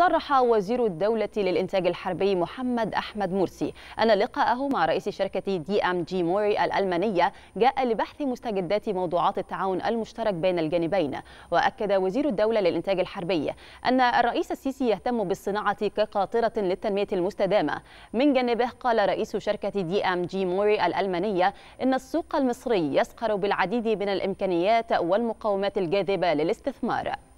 صرح وزير الدولة للإنتاج الحربي محمد أحمد مرسي أن لقاءه مع رئيس شركة دي أم جي موري الألمانية جاء لبحث مستجدات موضوعات التعاون المشترك بين الجانبين وأكد وزير الدولة للإنتاج الحربي أن الرئيس السيسي يهتم بالصناعة كقاطرة للتنمية المستدامة من جانبه قال رئيس شركة دي أم جي موري الألمانية إن السوق المصري يسخر بالعديد من الإمكانيات والمقومات الجاذبة للاستثمار